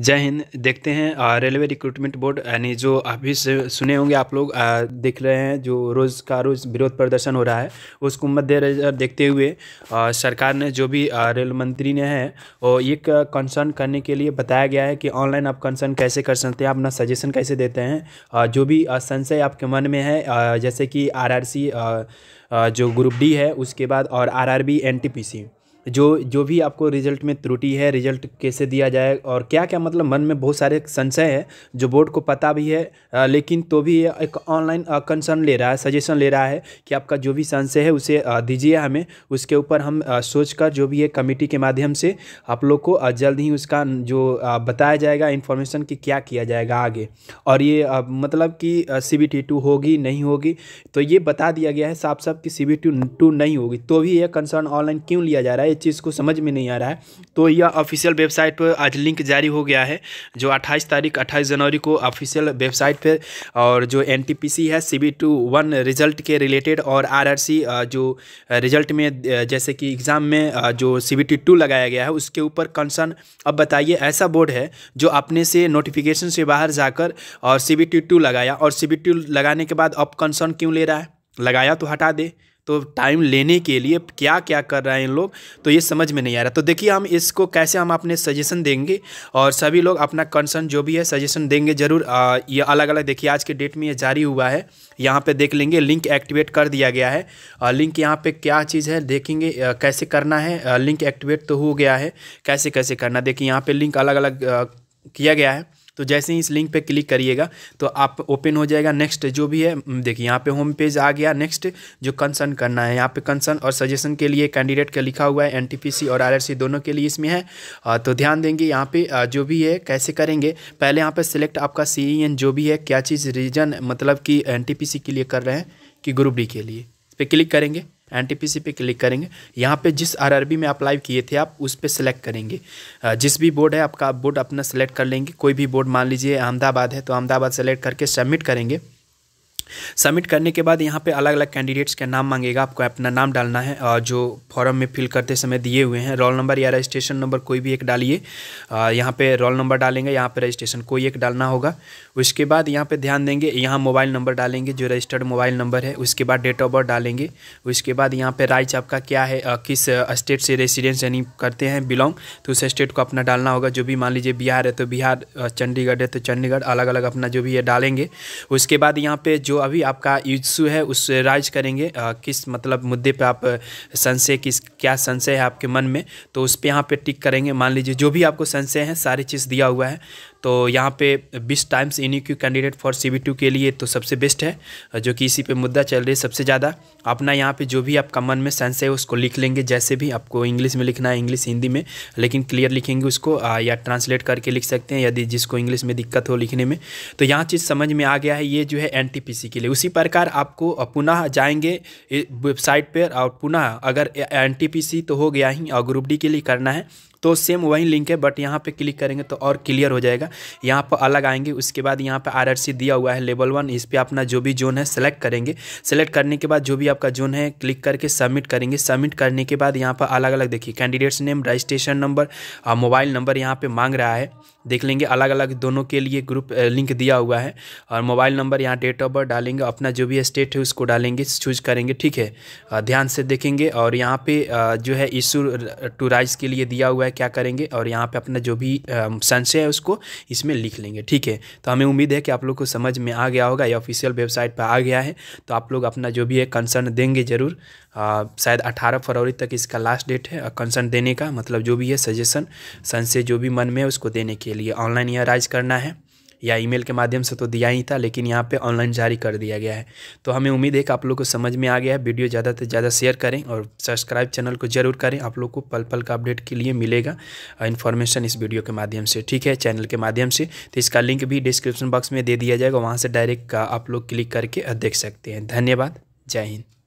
जय हिंद देखते हैं रेलवे रिक्रूटमेंट बोर्ड यानी जो अभी से सुने होंगे आप लोग देख रहे हैं जो रोज़ का रोज़ विरोध प्रदर्शन हो रहा है उसको मद्देनजर देखते हुए आ, सरकार ने जो भी आ, रेल मंत्री ने है वो एक कंसर्न करने के लिए बताया गया है कि ऑनलाइन आप कंसर्न कैसे कर सकते हैं अपना सजेशन कैसे देते हैं आ, जो भी संशय आपके मन में है जैसे कि आर जो ग्रुप डी है उसके बाद और R R B N T P C जो जो भी आपको रिजल्ट में त्रुटि है रिजल्ट कैसे दिया जाए और क्या क्या मतलब मन में बहुत सारे संशय है जो बोर्ड को पता भी है लेकिन तो भी एक ऑनलाइन कंसर्न ले रहा है सजेशन ले रहा है कि आपका जो भी संशय है उसे दीजिए हमें उसके ऊपर हम सोच कर जो भी है कमेटी के माध्यम से आप लोग को जल्द ही उसका जो बताया जाएगा इन्फॉर्मेशन कि क्या किया जाएगा आगे और ये मतलब कि सी बी टी टू होगी नहीं होगी तो ये बता दिया गया है साफ साफ कि सी बी टू नहीं होगी तो भी यह कंसर्न ऑनलाइन क्यों लिया जा रहा है इस चीज़ को समझ में नहीं आ रहा है तो यह ऑफिशियल वेबसाइट पर आज लिंक जारी हो गया है जो अट्ठाईस तारीख अट्ठाईस जनवरी को ऑफिशियल वेबसाइट पर और जो एन है C B two one result के रिलेटेड और आर जो रिजल्ट में जैसे कि एग्ज़ाम में जो सी बी टू लगाया गया है उसके ऊपर कंसर्न अब बताइए ऐसा बोर्ड है जो अपने से नोटिफिकेशन से बाहर जाकर और सी बी टू लगाया और सी बी टू लगाने के बाद अब कंसर्न क्यों ले रहा है लगाया तो हटा दे तो टाइम लेने के लिए क्या क्या कर रहे हैं इन लोग तो ये समझ में नहीं आ रहा तो देखिए हम इसको कैसे हम अपने सजेशन देंगे और सभी लोग अपना कंसर्न जो भी है सजेशन देंगे ज़रूर ये अलग अलग देखिए आज के डेट में ये जारी हुआ है यहाँ पे देख लेंगे लिंक एक्टिवेट कर दिया गया है और लिंक यहाँ पे क्या चीज़ है देखेंगे कैसे करना है लिंक एक्टिवेट तो हो गया है कैसे कैसे करना देखिए यहाँ पर लिंक अलग अलग किया गया है तो जैसे ही इस लिंक पे क्लिक करिएगा तो आप ओपन हो जाएगा नेक्स्ट जो भी है देखिए यहाँ पे होम पेज आ गया नेक्स्ट जो कंसर्न करना है यहाँ पे कंसर्न और सजेशन के लिए कैंडिडेट का लिखा हुआ है एनटीपीसी और आरआरसी दोनों के लिए इसमें है तो ध्यान देंगे यहाँ पे जो भी है कैसे करेंगे पहले यहाँ पर सिलेक्ट आपका सी e जो भी है क्या चीज़ रीजन मतलब कि एन के लिए कर रहे हैं कि ग्रुप डी के लिए इस पर क्लिक करेंगे एन पे क्लिक करेंगे यहाँ पे जिस आरआरबी में अप्लाई किए थे आप उस पर सेलेक्ट करेंगे जिस भी बोर्ड है आपका बोर्ड अपना सेलेक्ट कर लेंगे कोई भी बोर्ड मान लीजिए अहमदाबाद है तो अहमदाबाद सेलेक्ट करके सबमिट करेंगे सबमिट करने के बाद यहाँ पे अलग अलग कैंडिडेट्स का नाम मांगेगा आपको अपना नाम डालना है और जो फॉर्म में फिल करते समय दिए हुए हैं रोल नंबर या रजिस्ट्रेशन नंबर कोई भी एक डालिए यहाँ पे रोल नंबर डालेंगे यहाँ पे रजिस्ट्रेशन कोई एक डालना होगा उसके बाद यहाँ पे ध्यान देंगे यहाँ मोबाइल नंबर डालेंगे जो रजिस्टर्ड मोबाइल नंबर है उसके बाद डेट ऑफ बर्थ डालेंगे उसके बाद यहाँ पर राइज आपका क्या है किस स्टेट से रेसिडेंस यानी करते हैं बिलोंग तो उस स्टेट को अपना डालना होगा जो भी मान लीजिए बिहार है तो बिहार चंडीगढ़ है तो चंडीगढ़ अलग अलग अपना जो भी है डालेंगे उसके बाद यहाँ पर जो अभी आपका इशू है उस राइज करेंगे आ, किस मतलब मुद्दे पे आप संशय किस क्या संशय है आपके मन में तो उस पर यहाँ पे टिक करेंगे मान लीजिए जो भी आपको संशय है सारी चीज़ दिया हुआ है तो यहाँ पे बीस times in queue candidate for C के लिए तो सबसे बेस्ट है जो कि इसी पे मुद्दा चल रही है सबसे ज़्यादा अपना यहाँ पे जो भी आपका मन में सेंस है उसको लिख लेंगे जैसे भी आपको इंग्लिश में लिखना है इंग्लिश हिंदी में लेकिन क्लियर लिखेंगे उसको या ट्रांसलेट करके लिख सकते हैं यदि जिसको इंग्लिश में दिक्कत हो लिखने में तो यहाँ चीज़ समझ में आ गया है ये जो है एन के लिए उसी प्रकार आपको पुनः जाएंगे वेबसाइट पर और पुनः अगर एन तो हो गया ही और ग्रुप डी के लिए करना है तो सेम वही लिंक है बट यहाँ पे क्लिक करेंगे तो और क्लियर हो जाएगा यहाँ पर अलग आएंगे उसके बाद यहाँ पर आर दिया हुआ है लेवल वन इस पर अपना जो भी जोन है सेलेक्ट करेंगे सेलेक्ट करने के बाद जो भी आपका जोन है क्लिक करके सबमिट करेंगे सबमिट करने के बाद यहाँ पर अलग अलग देखिए कैंडिडेट्स नेम रजिस्ट्रेशन नंबर और मोबाइल नंबर यहाँ पर मांग रहा है देख लेंगे अलग अलग दोनों के लिए ग्रुप लिंक दिया हुआ है और मोबाइल नंबर यहाँ डेट ऑफ बर्थ डालेंगे अपना जो भी स्टेट है उसको डालेंगे चूज करेंगे ठीक है ध्यान से देखेंगे और यहाँ पे जो है इशू टू राइज के लिए दिया हुआ है क्या करेंगे और यहाँ पे अपना जो भी संशय है उसको इसमें लिख लेंगे ठीक है तो हमें उम्मीद है कि आप लोग को समझ में आ गया होगा या ऑफिशियल वेबसाइट पर आ गया है तो आप लोग अपना जो भी है कंसर्न देंगे ज़रूर शायद अठारह फरवरी तक इसका लास्ट डेट है कंसर्न देने का मतलब जो भी है सजेशन संशय जो भी मन में है उसको देने के लिए ऑनलाइन यह राइज करना है या ईमेल के माध्यम से तो दिया ही था लेकिन यहाँ पे ऑनलाइन जारी कर दिया गया है तो हमें उम्मीद है कि आप लोग को समझ में आ गया है वीडियो ज़्यादा से ज़्यादा शेयर करें और सब्सक्राइब चैनल को जरूर करें आप लोग को पल पल का अपडेट के लिए मिलेगा इन्फॉर्मेशन इस वीडियो के माध्यम से ठीक है चैनल के माध्यम से तो इसका लिंक भी डिस्क्रिप्शन बॉक्स में दे दिया जाएगा वहाँ से डायरेक्ट आप लोग क्लिक करके देख सकते हैं धन्यवाद जय हिंद